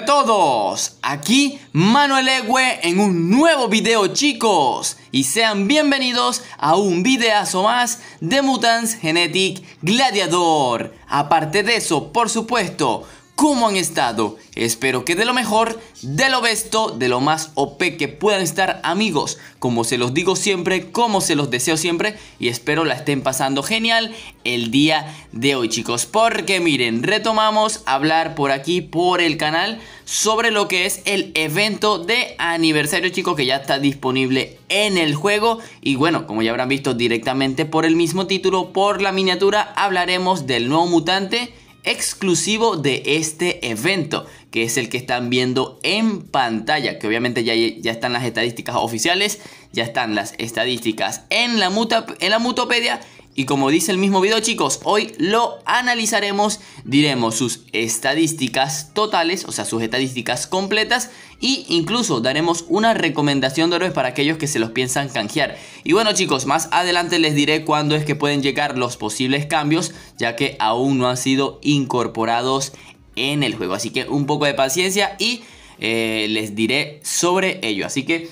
a todos, aquí Manuel Egue en un nuevo video chicos y sean bienvenidos a un videazo más de Mutants Genetic Gladiador. Aparte de eso, por supuesto, ¿Cómo han estado? Espero que de lo mejor, de lo besto, de lo más OP que puedan estar amigos. Como se los digo siempre, como se los deseo siempre y espero la estén pasando genial el día de hoy chicos. Porque miren, retomamos hablar por aquí, por el canal, sobre lo que es el evento de aniversario chicos que ya está disponible en el juego. Y bueno, como ya habrán visto directamente por el mismo título, por la miniatura, hablaremos del nuevo mutante exclusivo de este evento, que es el que están viendo en pantalla, que obviamente ya, ya están las estadísticas oficiales, ya están las estadísticas en la, en la Mutopedia y como dice el mismo video chicos, hoy lo analizaremos, diremos sus estadísticas totales, o sea sus estadísticas completas e incluso daremos una recomendación de héroes para aquellos que se los piensan canjear. Y bueno chicos, más adelante les diré cuándo es que pueden llegar los posibles cambios, ya que aún no han sido incorporados en el juego. Así que un poco de paciencia y... Eh, les diré sobre ello. Así que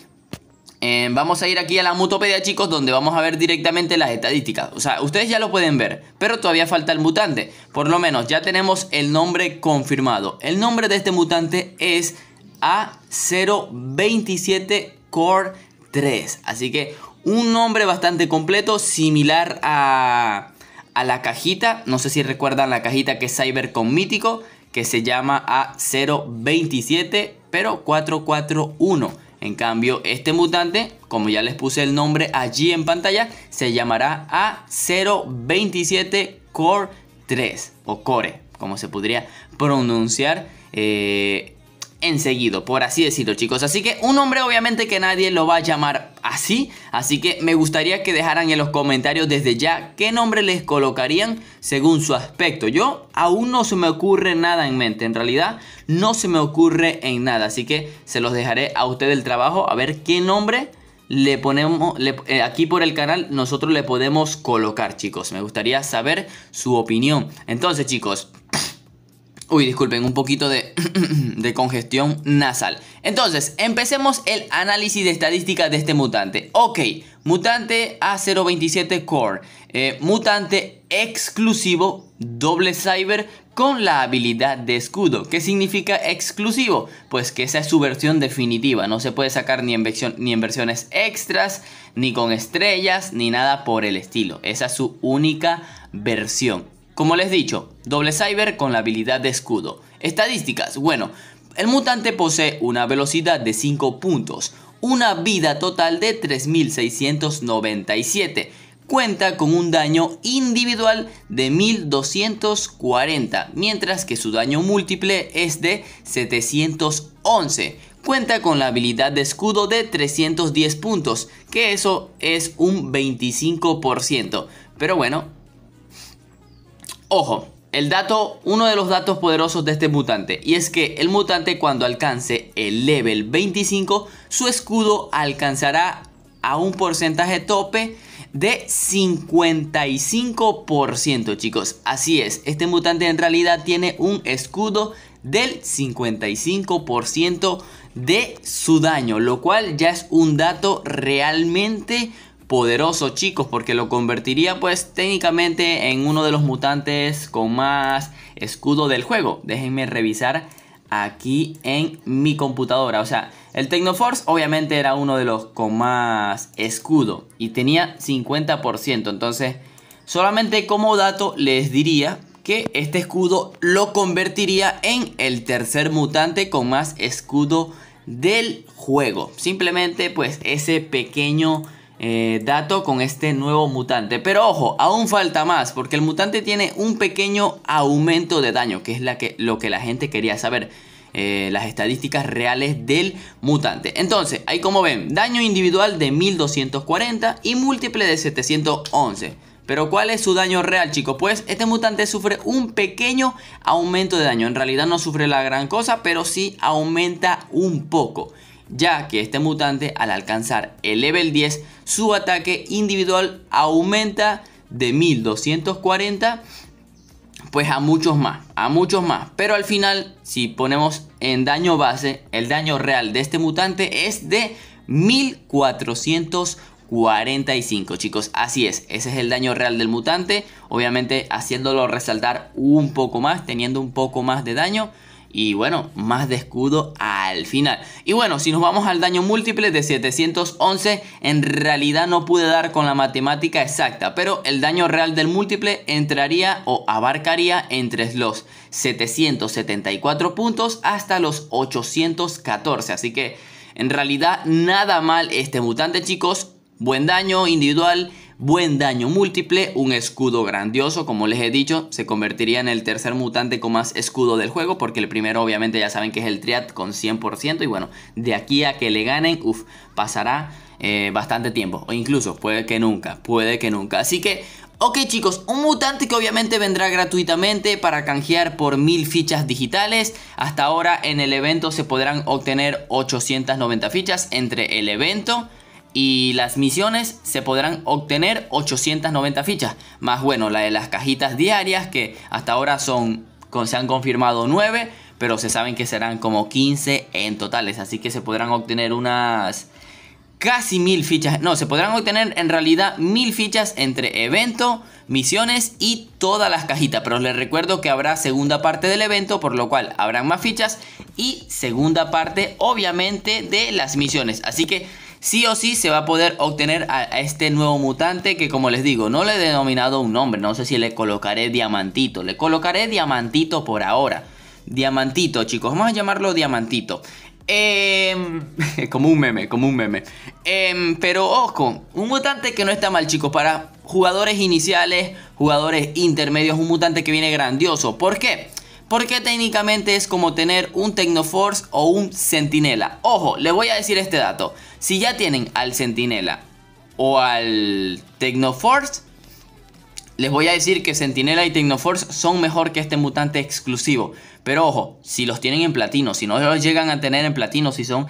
eh, vamos a ir aquí a la mutopedia, chicos, donde vamos a ver directamente las estadísticas. O sea, ustedes ya lo pueden ver, pero todavía falta el mutante. Por lo menos ya tenemos el nombre confirmado. El nombre de este mutante es A027 Core 3. Así que un nombre bastante completo, similar a, a la cajita. No sé si recuerdan la cajita que es Cyber Mítico, que se llama A027, pero 441. En cambio, este mutante, como ya les puse el nombre allí en pantalla, se llamará A027 Core 3 o Core, como se podría pronunciar. Eh, enseguido, por así decirlo chicos. Así que un nombre obviamente que nadie lo va a llamar así, así que me gustaría que dejaran en los comentarios desde ya qué nombre les colocarían según su aspecto. Yo aún no se me ocurre nada en mente, en realidad no se me ocurre en nada, así que se los dejaré a ustedes el trabajo a ver qué nombre le ponemos eh, aquí por el canal nosotros le podemos colocar chicos me gustaría saber su opinión entonces chicos Uy, disculpen, un poquito de, congestión nasal. Entonces, empecemos el análisis de estadística de este mutante. Ok, mutante A027 Core, eh, mutante exclusivo, doble cyber, con la habilidad de escudo. ¿Qué significa exclusivo? Pues que esa es su versión definitiva, no se puede sacar ni ni en versiones extras, ni con estrellas, ni nada por el estilo. Esa es su única versión. Como les dicho, doble cyber con la habilidad de escudo. Estadísticas, bueno, el mutante posee una velocidad de 5 puntos, una vida total de 3697, cuenta con un daño individual de 1240, mientras que su daño múltiple es de 711. Cuenta con la habilidad de escudo de 310 puntos, que eso es un 25%. Pero bueno, Ojo, el dato, uno de los datos poderosos de este mutante, y es que el mutante cuando alcance el level 25, su escudo alcanzará a un porcentaje tope de 55%, chicos. Así es, este mutante en realidad tiene un escudo del 55% de su daño, lo cual ya es un dato realmente poderoso, chicos, porque lo convertiría pues técnicamente en uno de los mutantes con más escudo del juego. Déjenme revisar aquí en mi computadora. O sea, el Technoforce obviamente era uno de los con más escudo y tenía 50%. Entonces, solamente como dato les diría que este escudo lo convertiría en el tercer mutante con más escudo del juego. Simplemente pues ese pequeño eh, dato con este nuevo mutante. Pero ojo, aún falta más, porque el mutante tiene un pequeño aumento de daño, que es la que, lo que la gente quería saber. Eh, las estadísticas reales del mutante. Entonces, ahí como ven, daño individual de 1240 y múltiple de 711. Pero ¿cuál es su daño real, chicos? Pues este mutante sufre un pequeño aumento de daño. En realidad no sufre la gran cosa, pero sí aumenta un poco ya que este mutante al alcanzar el level 10 su ataque individual aumenta de 1240 pues a muchos más, a muchos más. Pero al final, si ponemos en daño base, el daño real de este mutante es de 1445, chicos. Así es, ese es el daño real del mutante. Obviamente haciéndolo resaltar un poco más, teniendo un poco más de daño y bueno, más de escudo al final. Y bueno, si nos vamos al daño múltiple de 711, en realidad no pude dar con la matemática exacta, pero el daño real del múltiple entraría o abarcaría entre los 774 puntos hasta los 814. Así que en realidad nada mal este mutante chicos, buen daño individual buen daño múltiple, un escudo grandioso, como les he dicho, se convertiría en el tercer mutante con más escudo del juego, porque el primero obviamente ya saben que es el Triad con 100%, y bueno, de aquí a que le ganen, uff, pasará eh, bastante tiempo, o incluso puede que nunca, puede que nunca, así que... Ok chicos, un mutante que obviamente vendrá gratuitamente para canjear por mil fichas digitales. Hasta ahora en el evento se podrán obtener 890 fichas entre el evento y las misiones se podrán obtener 890 fichas. Más bueno, la de las cajitas diarias que hasta ahora son, se han confirmado 9, pero se saben que serán como 15 en totales. Así que se podrán obtener unas casi mil fichas. No, se podrán obtener en realidad mil fichas entre evento, misiones y todas las cajitas. Pero les recuerdo que habrá segunda parte del evento, por lo cual habrán más fichas. Y segunda parte, obviamente, de las misiones. Así que sí o sí se va a poder obtener a, este nuevo mutante que como les digo, no le he denominado un nombre, no sé si le colocaré diamantito, le colocaré diamantito por ahora. Diamantito, chicos, vamos a llamarlo diamantito. Em, como un meme, como un meme. Em, pero ojo, un mutante que no está mal, chicos, para jugadores iniciales, jugadores intermedios, un mutante que viene grandioso. ¿Por qué? porque técnicamente es como tener un Tecnoforce o un Sentinela. Ojo, le voy a decir este dato. Si ya tienen al Sentinela o al Tecnoforce, les voy a decir que Sentinela y Tecnoforce son mejor que este mutante exclusivo. Pero ojo, si los tienen en platino, si no los llegan a tener en platino, si son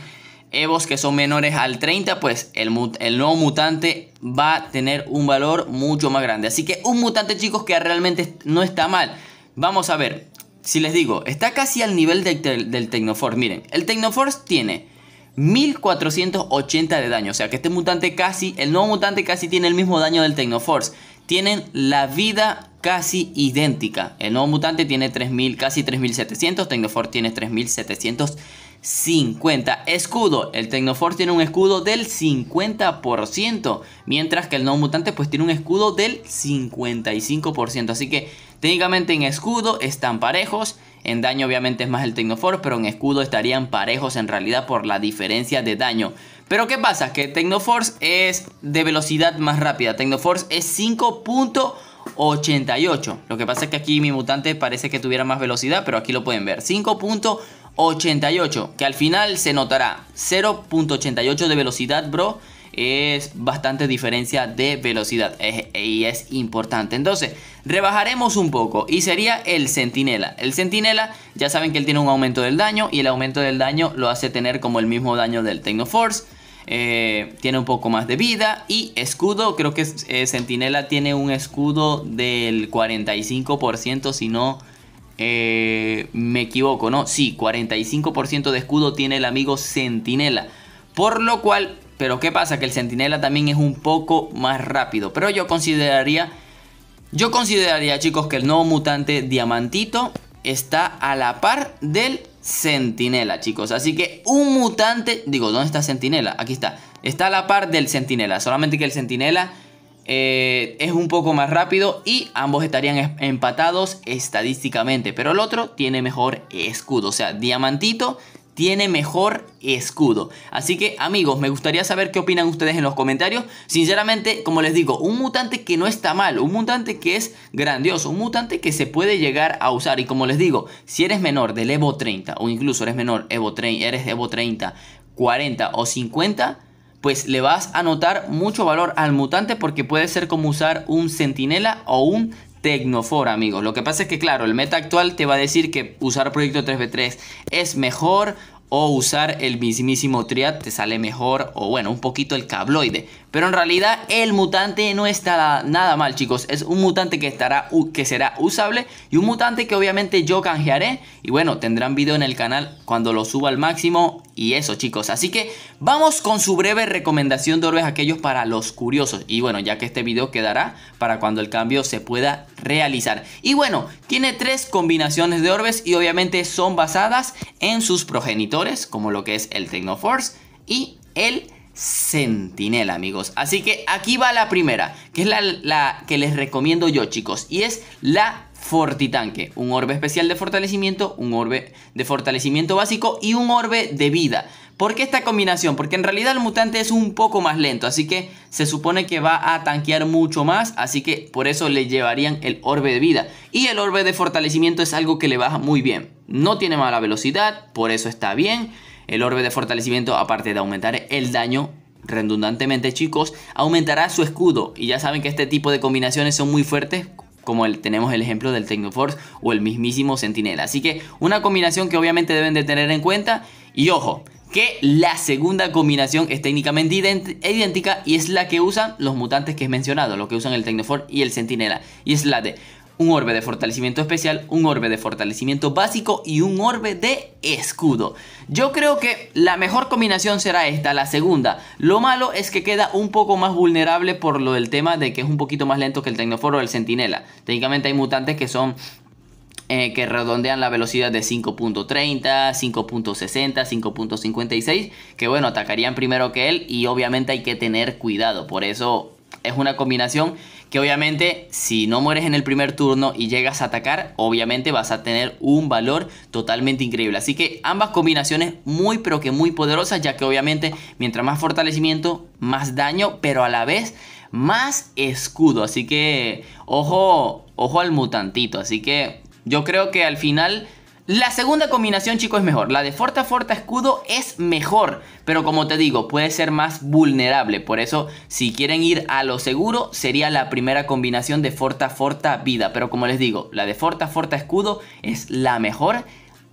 Evos que son menores al 30, pues el, el, nuevo mutante va a tener un valor mucho más grande. Así que un mutante, chicos, que realmente no está mal. Vamos a ver, si les digo, está casi al nivel del Tecnoforce. Miren, el Tecnoforce tiene 1480 de daño. O sea que este mutante casi, el nuevo mutante casi tiene el mismo daño del Tecnoforce. Tienen la vida casi idéntica. El nuevo mutante tiene casi 3700, Tecnoforce tiene 3700 50. Escudo. El Tecnoforce tiene un escudo del 50%. Mientras que el no mutante pues tiene un escudo del 55%. Así que técnicamente en escudo están parejos. En daño obviamente es más el Tecnoforce, pero en escudo estarían parejos en realidad por la diferencia de daño. Pero ¿qué pasa? Que Tecnoforce es de velocidad más rápida. Tecnoforce es 5.88. Lo que pasa es que aquí mi mutante parece que tuviera más velocidad, pero aquí lo pueden ver. 5.88. 88, que al final se notará 0.88 de velocidad, bro. Es bastante diferencia de velocidad y es importante. Entonces, rebajaremos un poco y sería el centinela. El centinela, ya saben que él tiene un aumento del daño y el aumento del daño lo hace tener como el mismo daño del Tecnoforce. force eh, tiene un poco más de vida y escudo, creo que Sentinela eh, tiene un escudo del 45% si no eh, me equivoco, ¿no? Sí, 45% de escudo tiene el amigo Centinela. Por lo cual, pero ¿qué pasa? Que el Centinela también es un poco más rápido. Pero yo consideraría, yo consideraría chicos que el nuevo mutante Diamantito está a la par del Centinela, chicos. Así que un mutante, digo, ¿dónde está Centinela? Aquí está. Está a la par del Centinela. Solamente que el Centinela eh, es un poco más rápido y ambos estarían empatados estadísticamente. Pero el otro tiene mejor escudo. O sea, Diamantito tiene mejor escudo. Así que amigos, me gustaría saber qué opinan ustedes en los comentarios. Sinceramente, como les digo, un mutante que no está mal, un mutante que es grandioso, un mutante que se puede llegar a usar. Y como les digo, si eres menor del Evo 30 o incluso eres menor Evo 30, eres Evo 30, 40 o 50 pues le vas a notar mucho valor al mutante porque puede ser como usar un sentinela o un Tecnofor, amigos. Lo que pasa es que, claro, el meta actual te va a decir que usar Proyecto 3v3 es mejor o usar el mismísimo Triad te sale mejor o, bueno, un poquito el cabloide. Pero en realidad el mutante no está nada mal, chicos. Es un mutante que, estará, que será usable y un mutante que obviamente yo canjearé. Y bueno, tendrán video en el canal cuando lo suba al máximo y eso chicos. Así que vamos con su breve recomendación de orbes aquellos para los curiosos. Y bueno, ya que este video quedará para cuando el cambio se pueda realizar. Y bueno, tiene tres combinaciones de orbes y obviamente son basadas en sus progenitores, como lo que es el Force y el Sentinel, amigos. Así que aquí va la primera, que es la, la que les recomiendo yo, chicos. Y es la Fortitanque. Un orbe especial de fortalecimiento, un orbe de fortalecimiento básico y un orbe de vida. ¿Por qué esta combinación? Porque en realidad el mutante es un poco más lento, así que se supone que va a tanquear mucho más, así que por eso le llevarían el orbe de vida. Y el orbe de fortalecimiento es algo que le baja muy bien. No tiene mala velocidad, por eso está bien. El orbe de fortalecimiento, aparte de aumentar el daño, redundantemente chicos, aumentará su escudo. Y ya saben que este tipo de combinaciones son muy fuertes como el, tenemos el ejemplo del Technoforce o el mismísimo Sentinela. Así que una combinación que obviamente deben de tener en cuenta y ojo, que la segunda combinación es técnicamente idéntica y es la que usan los mutantes que he mencionado, los que usan el Technoforce y el Sentinela. Y es la de un orbe de fortalecimiento especial, un orbe de fortalecimiento básico y un orbe de escudo. Yo creo que la mejor combinación será esta, la segunda. Lo malo es que queda un poco más vulnerable por lo del tema de que es un poquito más lento que el Tecnoforo o el Centinela. Técnicamente hay mutantes que son eh, que redondean la velocidad de 5.30, 5.60, 5.56, que bueno, atacarían primero que él y obviamente hay que tener cuidado, por eso es una combinación que obviamente si no mueres en el primer turno y llegas a atacar, obviamente vas a tener un valor totalmente increíble. Así que ambas combinaciones muy pero que muy poderosas, ya que obviamente mientras más fortalecimiento, más daño, pero a la vez más escudo. Así que ojo, ojo al mutantito. Así que yo creo que al final la segunda combinación, chicos, es mejor. La de Forta Forta Escudo es mejor, pero como te digo, puede ser más vulnerable. Por eso, si quieren ir a lo seguro, sería la primera combinación de Forta Forta Vida. Pero como les digo, la de Forta Forta Escudo es la mejor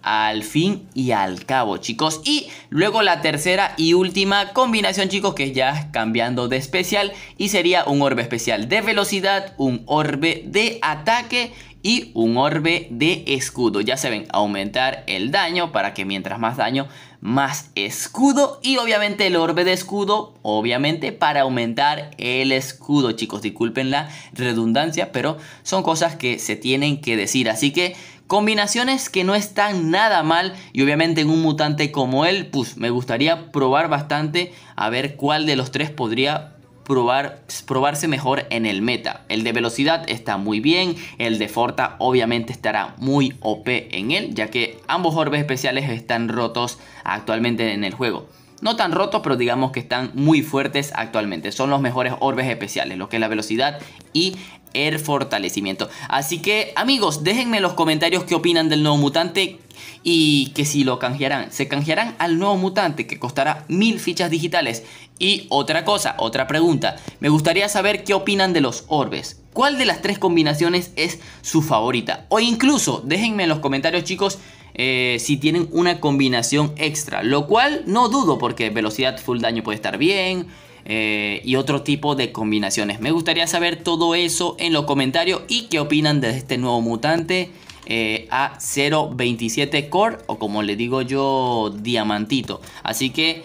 al fin y al cabo, chicos. Y luego la tercera y última combinación, chicos, que ya cambiando de especial y sería un orbe especial de velocidad, un orbe de ataque y un orbe de escudo. Ya se ven, aumentar el daño para que mientras más daño, más escudo. Y obviamente el orbe de escudo, obviamente para aumentar el escudo. Chicos, disculpen la redundancia, pero son cosas que se tienen que decir. Así que combinaciones que no están nada mal y obviamente en un mutante como él, pues me gustaría probar bastante a ver cuál de los tres podría probar, probarse mejor en el meta. El de velocidad está muy bien, el de Forta obviamente estará muy OP en él, ya que ambos orbes especiales están rotos actualmente en el juego no tan rotos, pero digamos que están muy fuertes actualmente. Son los mejores orbes especiales, lo que es la velocidad y el fortalecimiento. Así que amigos, déjenme en los comentarios qué opinan del nuevo mutante y que si lo canjearán. Se canjearán al nuevo mutante que costará mil fichas digitales. Y otra cosa, otra pregunta. Me gustaría saber qué opinan de los orbes. ¿Cuál de las tres combinaciones es su favorita? O incluso, déjenme en los comentarios chicos eh, si tienen una combinación extra, lo cual no dudo porque velocidad full daño puede estar bien eh, y otro tipo de combinaciones. Me gustaría saber todo eso en los comentarios y qué opinan de este nuevo mutante eh, a 0.27 core o como le digo yo diamantito. Así que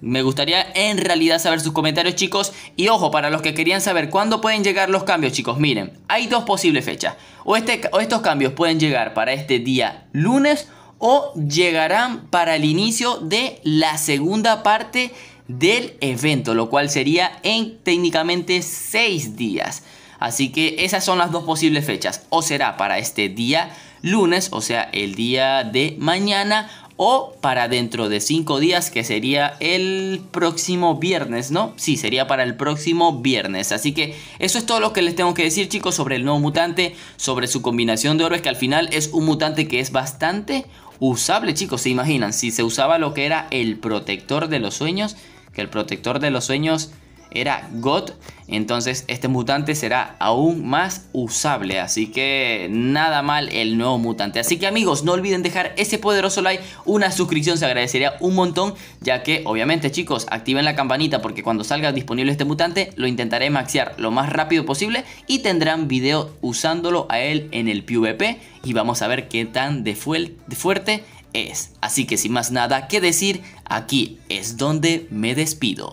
me gustaría en realidad saber sus comentarios, chicos. Y ojo, para los que querían saber cuándo pueden llegar los cambios, chicos, miren, hay dos posibles fechas. O, este, estos cambios pueden llegar para este día lunes o llegarán para el inicio de la segunda parte del evento, lo cual sería en técnicamente seis días. Así que esas son las dos posibles fechas. O será para este día lunes, o sea, el día de mañana, o para dentro de 5 días que sería el próximo viernes, ¿no? Sí, sería para el próximo viernes. Así que eso es todo lo que les tengo que decir chicos sobre el nuevo mutante, sobre su combinación de Es que al final es un mutante que es bastante usable chicos, se imaginan, si se usaba lo que era el protector de los sueños, que el protector de los sueños era God, entonces este mutante será aún más usable, así que nada mal el nuevo mutante. Así que amigos, no olviden dejar ese poderoso like, una suscripción se agradecería un montón, ya que obviamente chicos, activen la campanita porque cuando salga disponible este mutante lo intentaré maxear lo más rápido posible y tendrán video usándolo a él en el PvP y vamos a ver qué tan de fuerte es. Así que sin más nada que decir, aquí es donde me despido.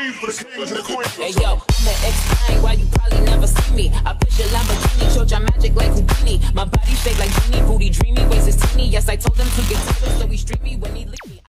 Hey yo, I'm the ex. 9 why you probably never see me? I push a Lamborghini, show your magic like Houdini. My body shake like Genie, booty dreamy, waist is teeny. Yes, I told them to get to so we streamy when he leave me.